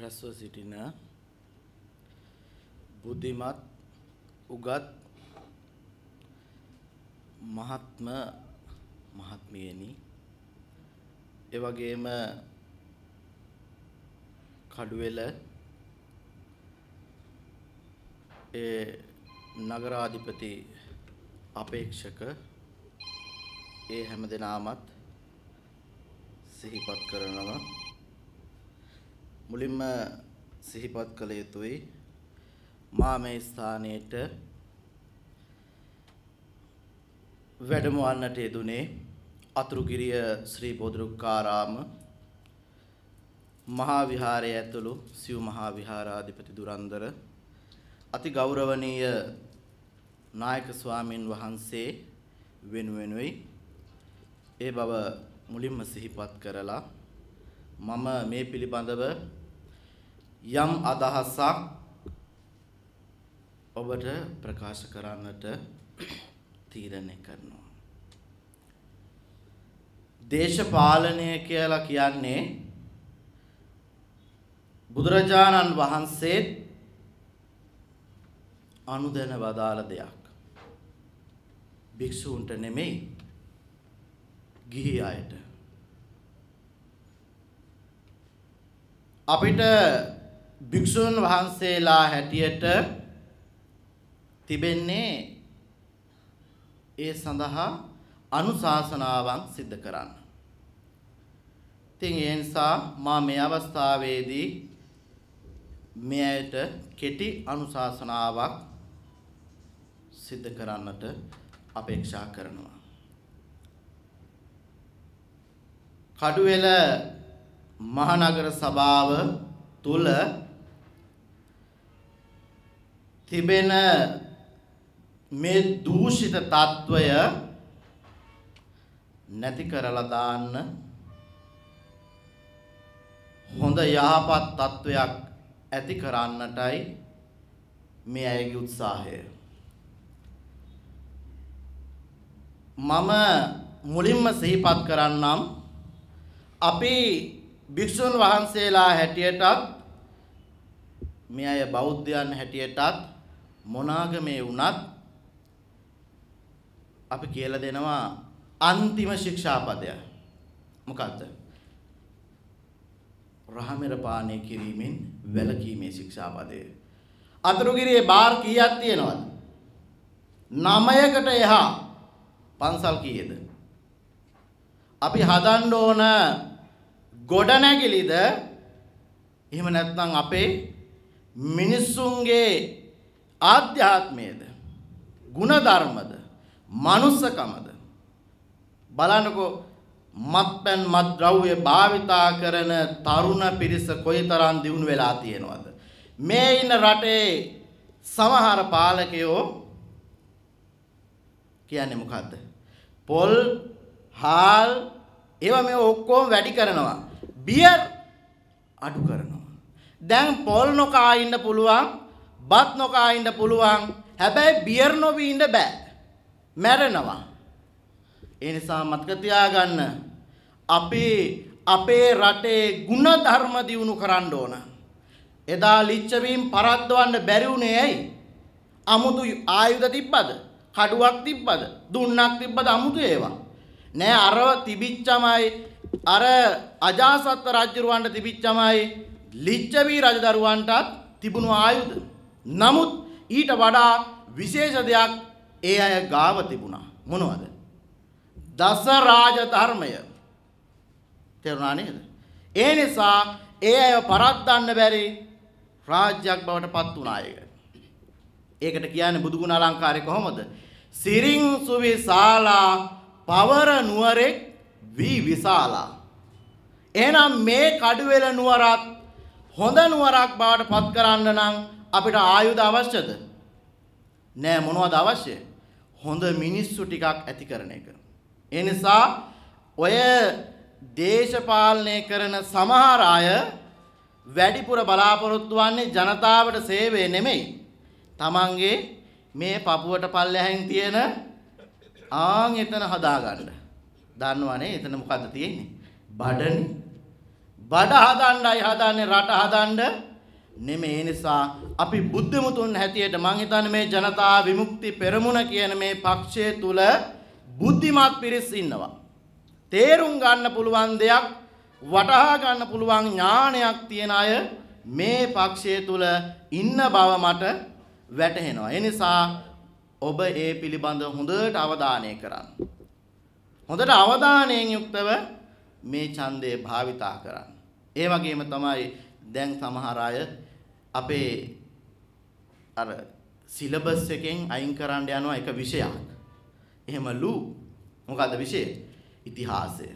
රැස්ව සිටින බුද්ධිමත් උගත් මහත්ම මහත්මියනි ඒ වගේම කඩුවෙල ඒ නගරාධිපති අපේක්ෂක ඒ හැම දෙනාමත් සිහිපත් කරනවා මුලින්ම සිහිපත් කළ යුතුයි මා මේ ස්ථානයට වැඩමවන්නට යෙදුනේ අතුරුගිරිය ශ්‍රී බෝධරුක්කාරාම මහා විහාරය ඇතුළු සිව් මහා විහාරාධිපති දුරන්දර අති ගෞරවනීය නායක ස්වාමින් වහන්සේ වෙනුවෙනුයි ඒ බව මුලින්ම සිහිපත් කරලා මම මේ පිළිබඳව යම් අදහසක් ඔබට ප්‍රකාශ කරන්නට තීරණය කරනවා. දේශපාලනය කියලා කියන්නේ බුදුරජාණන් වහන්සේ අනුදැන වදාළ දෙයක්. භික්ෂූන්ට නෙමෙයි ගිහි අයට. අපිට භික්ෂුන් වහන්සේලා හැටියට තිබෙන්නේ ඒ සඳහා අනුශාසනාවන් සිද්ධ කරන්න. ඉතින් ඒ නිසා මා මේ අවස්ථාවේදී මෙයට කෙටි අනුශාසනාවක් සිද්ධ කරන්නට අපේක්ෂා කරනවා. කඩුවෙල මහනගර සභාව තුල තිබෙන මේ දූෂිත తত্ত্বය නැති කරලා දාන්න හොඳ යහපත් తত্ত্বයක් ඇති කරන්නටයි මේ අයගේ උත්සාහය මම මුලින්ම සිහිපත් කරන්නම් අපි භික්ෂුන් වහන්සේලා හැටියටත් මේ අය බෞද්ධයන් හැටියටත් මොනාගමේ වුණත් අපි කියලා දෙනවා අන්තිම ශික්ෂාපදය. මොකද්ද? රහමෙර පානය කිරීමෙන් වැළකීමේ ශික්ෂාපදය. අතුරුගිරියේ බාර් කීයක් තියෙනවද? 9කට එහා පන්සල් කීයද? අපි හදන්න ඕන ගොඩ නැගිලිද? එහෙම නැත්නම් අපේ මිනිස්සුන්ගේ ආධ්‍යාත්මයේද ಗುಣධර්මද මනුස්සකමද බලන්නකෝ මත්පැන් මත්ද්‍රව්‍ය භාවිතා කරන තරුණ පිරිස කොයිතරම් දියුණු වෙලා තියෙනවද මේ ඉන්න රටේ සමහර පාලකයෝ කියන්නේ මොකද්ද පොල් හාල් ඒවා මේ ඔක්කොම වැඩි කරනවා බියර් අඩු කරනවා දැන් පොල් නොකා ඉන්න පුළුවන් බත් නොකා ඉන්න පුළුවන්. හැබැයි බියර් නොවී ඉන්න බෑ. මැරෙනවා. ඒ නිසා මතක තියාගන්න අපේ අපේ රටේ ಗುಣ ධර්ම දියunu කරන්න ඕන. එදා ලිච්ඡවීම් පරද්දවන්න බැරි උනේ ඇයි? අමුතු ආයුධ තිබ්බද? කඩුවක් තිබ්බද? දුන්නක් තිබ්බද අමුතු ඒවා? නෑ අරව තිබිච්චමයි අර අජාසත් රජුරවන්ට තිබිච්චමයි ලිච්ඡවී රජදරුවන්ටත් තිබුණු ආයුධ නමුත් ඊට වඩා විශේෂ දෙයක් ඒ අය ගාව තිබුණා. මොනවද? දස රාජ ධර්මය. තේරුණා නේද? ඒ නිසා ඒ අය පරද්දන්න බැරි රාජ්‍යයක් බවට පත් වුණා ඒක. ඒකට කියන්නේ බුදු ගුණ අලංකාරය කොහොමද? සිරින් සුවිශාලා පවර නුවරෙක් වී විශාලා. එහෙනම් මේ කඩුවෙල නුවරත් හොඳ නුවරක් බවට පත් කරන්න නම් අපිට ආයුධ අවශ්‍යද? නෑ මොනවද අවශ්‍ය? හොඳ මිනිස්සු ටිකක් ඇති කරන එක. ඒ නිසා ඔය දේශපාලනය කරන සමහර අය වැඩිපුර බලාපොරොත්තු වන්නේ ජනතාවට සේවය නෙමෙයි. Tamange මේ Papuවට පල්ලෙහැන් තියෙන ආන් එතන හදාගන්න. දන්නවනේ එතන මොකද්ද තියෙන්නේ? බඩනේ. බඩ හදන්නයි හදන්නේ රට හදන්න නෙමෙයි ඒ නිසා අපි බුද්ධමුතුන් හැටියට මං හිතන්නේ මේ ජනතා විමුක්ති පෙරමුණ කියන මේ පක්ෂය තුල බුද්ධිමත් පිරිස් ඉන්නවා. තේරුම් ගන්න පුළුවන් දෙයක් වටහා ගන්න පුළුවන් ඥානයක් තියෙන අය මේ පක්ෂය තුල ඉන්න බව මට වැටහෙනවා. ඒ නිසා ඔබ ඒ පිළිබඳ හොඳට අවධානය කරන්න. හොඳට අවධානයෙන් යුක්තව මේ ඡන්දය භාවිතා කරන්න. ඒ වගේම තමයි දැන් සමහර අය අපේ අර සිලබස් එකෙන් අයින් කරන්න යනවා එක විෂයක්. එහෙමලු මොකද්ද විෂය? ඉතිහාසය.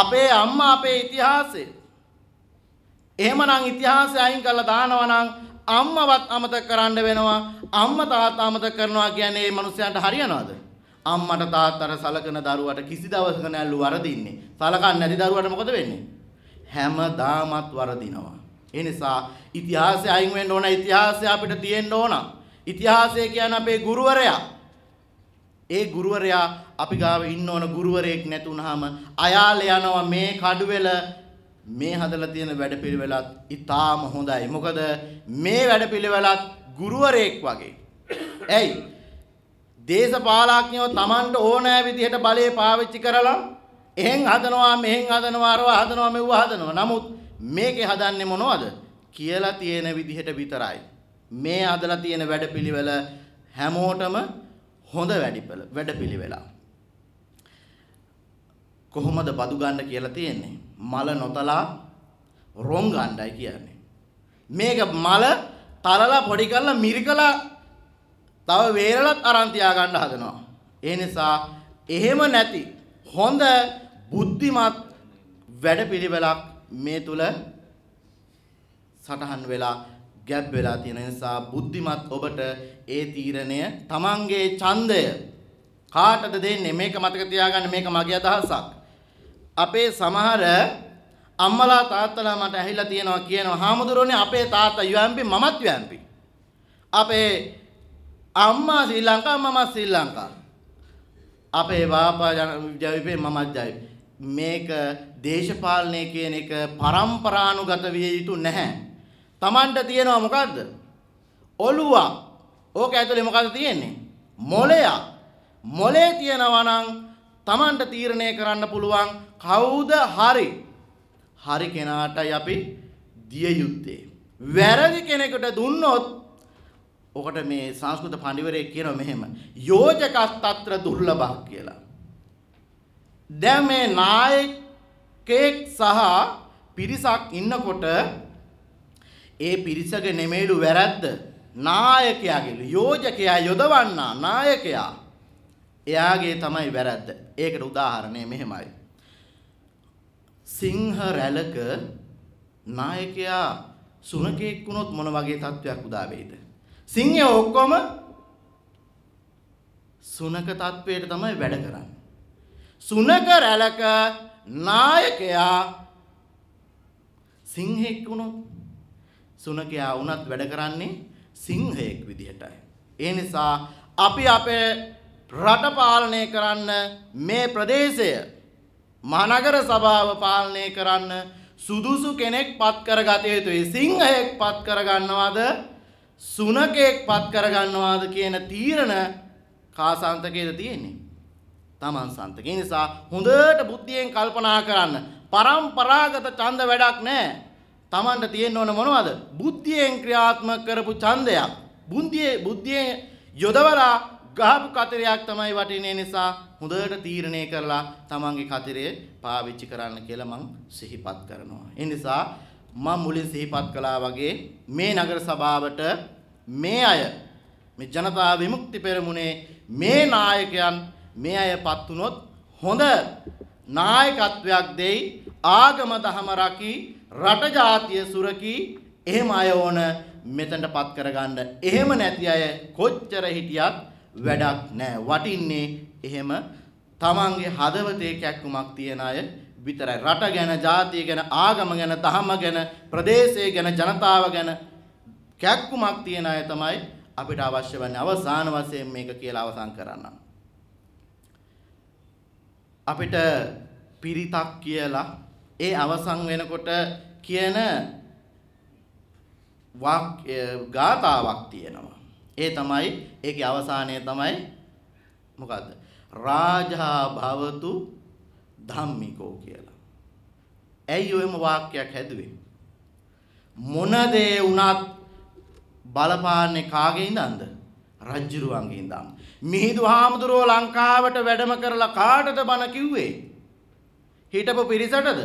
අපේ අම්මා අපේ ඉතිහාසය. එහෙමනම් ඉතිහාසය අයින් කරලා දානවා නම් අම්මවත් අමතක කරන්න වෙනවා. අම්මා තාත්තා අමතක කරනවා කියන්නේ මේ මිනිස්යාන්ට හරියනවද? අම්මට තාත්තට සලකන දරුවට කිසි දවසක නැල්ලු වරදින්නේ. සලකන්නේ නැති දරුවට මොකද වෙන්නේ? හැමදාමත් වරදිනවා. ඒ නිසා ඉතිහාසය අයින් වෙන්න ඕන ඉතිහාසය අපිට තියෙන්න ඕන. ඉතිහාසය කියන්නේ අපේ ගුරුවරයා. ඒ ගුරුවරයා අපි ගාව ඉන්න ඕන ගුරුවරයෙක් නැතුනහම අයාල යනවා මේ කඩුවෙල මේ හදලා තියෙන වැඩපිළිවෙලත් ඊටාම හොඳයි. මොකද මේ වැඩපිළිවෙලත් ගුරුවරයෙක් වගේ. ඇයි? දේශපාලඥයෝ Tamanට ඕනෑ විදිහට බලය පාවිච්චි කරලා එහෙන් හදනවා මෙහෙන් හදනවා අරවා හදනවා මෙව්වා හදනවා. නමුත් මේකේ හදන්නේ මොනවද කියලා තියෙන විදිහට විතරයි. මේ අදලා තියෙන වැඩපිළිවෙල හැමෝටම හොඳ වැඩිපල වැඩපිළිවෙලා. කොහොමද බදු ගන්න කියලා තියෙන්නේ? මල නොතලා රොම් ගණ්ඩයි කියන්නේ. මේක මල තරලා පොඩි කරලා මිරිකලා තව වේරලත් අරන් තියාගන්න හදනවා. ඒ නිසා එහෙම නැති හොඳ බුද්ධිමත් වැඩපිළිවෙලක් මේ තුල සටහන් වෙලා ගැබ් වෙලා තියෙන නිසා බුද්ධිමත් ඔබට ඒ තීරණය තමන්ගේ ඡන්දය කාටද දෙන්නේ මේක මතක තියාගන්න මේක මගේ අදහසක් අපේ සමහර අම්මලා තාත්තලා මට ඇහිලා තියෙනවා කියනවා හාමුදුරනේ අපේ තාත්තා යම්පි මමත් යම්පි අපේ අම්මා ශ්‍රී ලංකා මම ශ්‍රී ලංකා අපේ බාපා ජයිපේ මමත් ජයිපේ මේක දේශපාලනය කියන එක પરම්පරානුගත විය යුතු නැහැ. Tamanට තියෙනවා මොකද්ද? ඔළුවක්. ඕක ඇතුලේ මොකද්ද තියෙන්නේ? මොලයක්. මොලේ තියෙනවා නම් Tamanට තීරණය කරන්න පුළුවන් කවුද හරි. හරි කෙනාටයි අපි දිය යුත්තේ. වැරදි කෙනෙකුට දුන්නොත් ඔකට මේ සංස්කෘත පඬිවරේ කියනවා මෙහෙම යෝජකස් తත්‍ර දුර්ලභක් කියලා. දැන් මේ නායක කෙක් සහ පිරිසක් ඉන්නකොට ඒ පිරිසගේ නෙමෙයිලු වැරද්ද නායකයාගේලු යෝජකයා යොදවන්නා නායකයා එයාගේ තමයි වැරද්ද. ඒකට උදාහරණය මෙහෙමයි. සිංහ රැළක නායකයා සුනකෙක් වුණොත් මොන වගේ තත්වයක් උදා වෙයිද? සිංහය ඔක්කොම සුනක තත්වයට තමයි වැඩ කරන්නේ. සුනක රැළක නායකයා සිංහෙක් වුණොත් සුනකයා වුණත් වැඩ කරන්නේ සිංහයෙක් විදිහටයි. ඒ නිසා අපි අපේ රට පාලනය කරන්න මේ ප්‍රදේශය මහනගර සභාව පාලනය කරන්න සුදුසු කෙනෙක් පත් කරගත යුතුයි. සිංහයෙක් පත් කරගන්නවද සුනකයෙක් පත් කරගන්නවාද කියන තීරණ කාසාන්තකයේද තියෙන්නේ. තමන් සන්තක නිසා හොඳට බුද්ධියෙන් කල්පනා කරන්න. පරම්පරාගත ඡන්ද වැඩක් නැහැ. තමන්ට තියෙන්න ඕන මොනවද? බුද්ධියෙන් ක්‍රියාත්මක කරපු ඡන්දයක්. බුද්ධියේ බුද්ධියේ යොදවලා ගහපු කතරයක් තමයි වටිනේ නිසා හොඳට තීරණය කරලා තමන්ගේ කතරේ පාවිච්චි කරන්න කියලා මම සිහිපත් කරනවා. ඒ නිසා මම මුලින් සිහිපත් කළා වගේ මේ නගර සභාවට මේ අය මේ ජනතා විමුක්ති පෙරමුණේ මේ නායකයන් මේ අයපත් වුණොත් හොඳ නායකත්වයක් දෙයි ආගම දහම රකි රට ජාතිය සුරකි එහෙම අය ඕන මෙතනටපත් කරගන්න. එහෙම නැති අය කොච්චර හිටියත් වැඩක් නැහැ. වටින්නේ එහෙම තමන්ගේ හදවතේ කැක්කුමක් තියෙන අය විතරයි. රට ගැන, ජාතිය ගැන, ආගම ගැන, දහම ගැන, ප්‍රදේශය ගැන, ජනතාව ගැන කැක්කුමක් තියෙන අය තමයි අපිට අවශ්‍ය වන්නේ අවසාන වශයෙන් මේක කියලා අවසන් කරන්න. අපිට පිරිතක් කියලා ඒ අවසන් වෙනකොට කියන ගාතාවක් තියෙනවා. ඒ තමයි ඒකේ අවසානය තමයි මොකද්ද? රාජා භවතු ධම්මිකෝ කියලා. ඇයි ඔයම වාක්‍යයක් හැදුවේ? මොන දේ වුණත් බලපාන්නේ කාගේ ඉඳන්ද? රජ්ජුරුවන්ගේ ඉඳන්. මිහිදු හාමුදුරුවෝ ලංකාවට වැඩම කරලා කාටද බණ කිව්වේ? හිටපු පිරිසටද?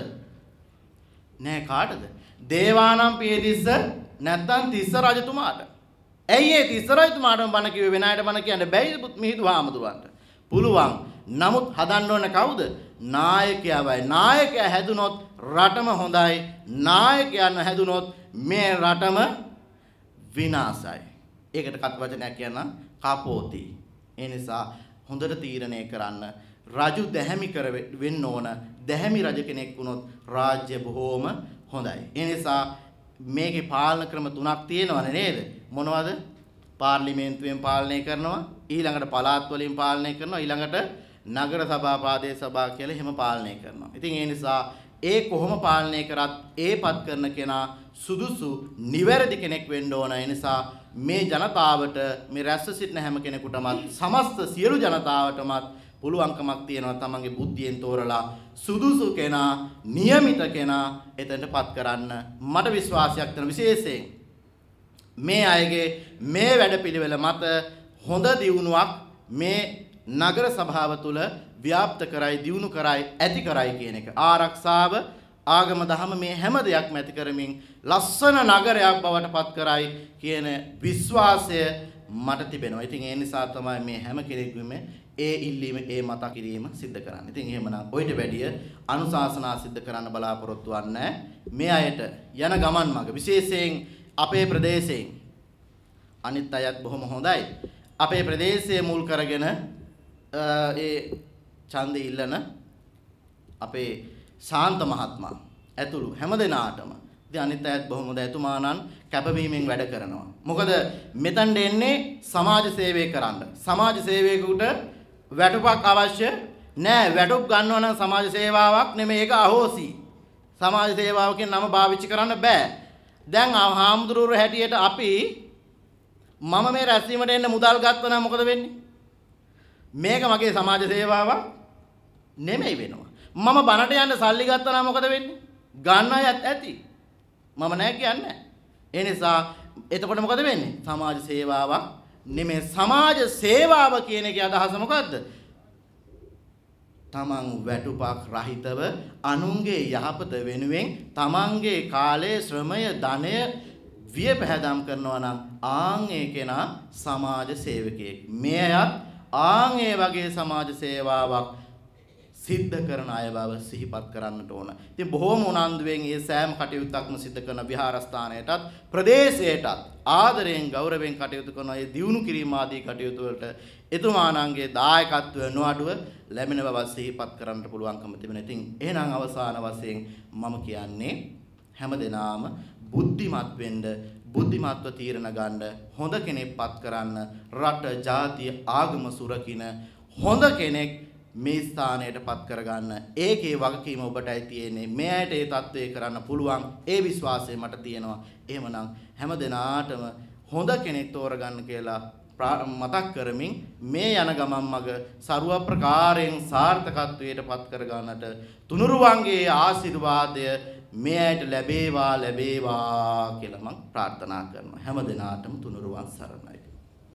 නෑ කාටද? දේවානම් පියතිස්ස නැත්නම් තිස්ස රජතුමාට. ඇයි ඒ තිස්ස රජතුමාටම බණ කිව්වේ වෙන අයට බණ කියන්න බැයිද මිහිදු හාමුදුරුවන්ට? පුළුවන්. නමුත් හදන්න ඕන කවුද? නායකයවයි. නායකයා හැදුනොත් රටම හොඳයි. නායකයන් හැදුනොත් මේ රටම විනාසයි. ඒකට කත් වචනයක් කියනවා කාපෝති. ඒ නිසා හොඳට තීරණය කරන්න රජු දැහැමි කර වෙන්න ඕන දැහැමි රජ කෙනෙක් වුණොත් රාජ්‍ය බොහෝම හොඳයි. ඒ නිසා මේකේ පාලන ක්‍රම තුනක් තියෙනවනේ නේද? මොනවද? පාර්ලිමේන්තුවෙන් පාලනය කරනවා, ඊළඟට පළාත් වලින් පාලනය කරනවා, ඊළඟට නගර සභා, ප්‍රාදේශ සභා කියලා එහෙම පාලනය කරනවා. ඉතින් ඒ නිසා ඒ කොහොම පාලනය කරත් ඒපත් කරන කෙනා සුදුසු නිවැරදි කෙනෙක් වෙන්න ඕන. ඒ නිසා මේ ජනතාවට මේ රැස්ව සිටින හැම කෙනෙකුටමත් සමස්ත සියලු ජනතාවටමත් පුළුවන්කමක් තියෙනවා තමන්ගේ බුද්ධියෙන් තෝරලා සුදුසු කෙනා, નિયમિત කෙනා එතනටපත් කරන්න මට විශ්වාසයක් තියෙන විශේෂයෙන් මේ අයගේ මේ වැඩපිළිවෙල මත හොඳ දියුණුවක් මේ නගර සභාව තුළ ව්‍යාප්ත කරයි දියුණු කරයි ඇති කරයි කියන එක ආරක්ෂාව ආගම දහම මේ හැම දෙයක්ම ඇති කරමින් ලස්සන නගරයක් බවට පත් කරයි කියන විශ්වාසය මට තිබෙනවා. ඉතින් ඒ නිසා තමයි මේ හැම කෙනෙක්ම ඒ ඉල්ලීම ඒ මතක් කිරීම සිද්ධ කරන්නේ. ඉතින් එහෙමනම් ඔయిత වැඩිය අනුශාසනා සිද්ධ කරන්න බලාපොරොත්තු වෙන්නේ මේ අයට යන ගමන් මඟ විශේෂයෙන් අපේ ප්‍රදේශයෙන් අනිත් අයත් බොහොම හොඳයි. අපේ ප්‍රදේශය මුල් කරගෙන ඒ ඡන්දෙ ඉල්ලන අපේ සාන්ත මහත්මයා ඇතුළු හැම දෙනාටම ඉතින් අනිත් අයත් බොහොම හොඳ ඇතුමානන් කැපවීමෙන් වැඩ කරනවා. මොකද මෙතනට එන්නේ සමාජ සේවය කරන්න. සමාජ සේවයකට වැටුපක් අවශ්‍ය නෑ. වැටුප් ගන්නවා නම් සමාජ සේවාවක් නෙමෙයි ඒක අහෝසි. සමාජ සේවාවකින් නම භාවිතා කරන්න බෑ. දැන් හාමුදුරුවෝ හැටියට අපි මම මේ රැස්වීමට එන්න මුදල් ගත්තා නම් මොකද වෙන්නේ? මේක මගේ සමාජ සේවාවක් නෙමෙයි වෙනවා. මම බනට යන්න සල්ලි ගත්තා නම් මොකද වෙන්නේ? ගන්න අය ඇති. මම නෑ කියන්නේ. ඒ නිසා එතකොට මොකද වෙන්නේ? සමාජ සේවාවක් නෙමෙයි සමාජ සේවාව කියන එකේ අදහස මොකද්ද? තමන් වැටුපක් රහිතව අනුන්ගේ යහපත වෙනුවෙන් තමන්ගේ කාලය, ශ්‍රමය, ධනය විය පැහැදම් කරනවා නම් ආන් ඒ කෙනා සමාජ සේවකයෙක්. මෙයත් ආන් ඒ වගේ සමාජ සේවාවක් සිද්ධ කරන අය බව සිහිපත් කරන්නට ඕන. ඉතින් බොහෝම උනන්දුවෙන් මේ සෑම කටයුත්තක්ම සිද්ධ කරන විහාරස්ථානයටත් ප්‍රදේශයටත් ආදරයෙන් ගෞරවයෙන් කටයුතු කරන මේ දියුණු කිරීම ආදී කටයුතු වලට එතුමාණන්ගේ දායකත්වය නොඅඩුව ලැබෙන බව සිහිපත් කරන්නට පුළුවන්කම තිබෙන. ඉතින් එහෙනම් අවසාන වශයෙන් මම කියන්නේ හැම දිනාම බුද්ධිමත් වෙන්න බුද්ධිමත්ව තීරණ ගන්න හොඳ කෙනෙක්පත් කරන්න රට ජාතිය ආගම සුරකින හොඳ කෙනෙක් මේ ස්ථානයට පත් කරගන්න. ඒකේ වගකීම ඔබටයි තියෙන්නේ. මේ ඇයට ඒ தત્ත්වය කරන්න පුළුවන්. ඒ විශ්වාසය මට තියෙනවා. එහෙමනම් හැම දිනාටම හොඳ කෙනෙක් තෝරගන්න කියලා මතක් කරමින් මේ යන ගමන් මඟ ਸਰව ප්‍රකාරයෙන් සාර්ථකත්වයට පත් කර ගන්නට තුනුරුවන්ගේ ආශිර්වාදය මේ ඇයට ලැබේවා ලැබේවා කියලා මම ප්‍රාර්ථනා කරනවා හැම දිනාටම තුනුරුවන් සරණයි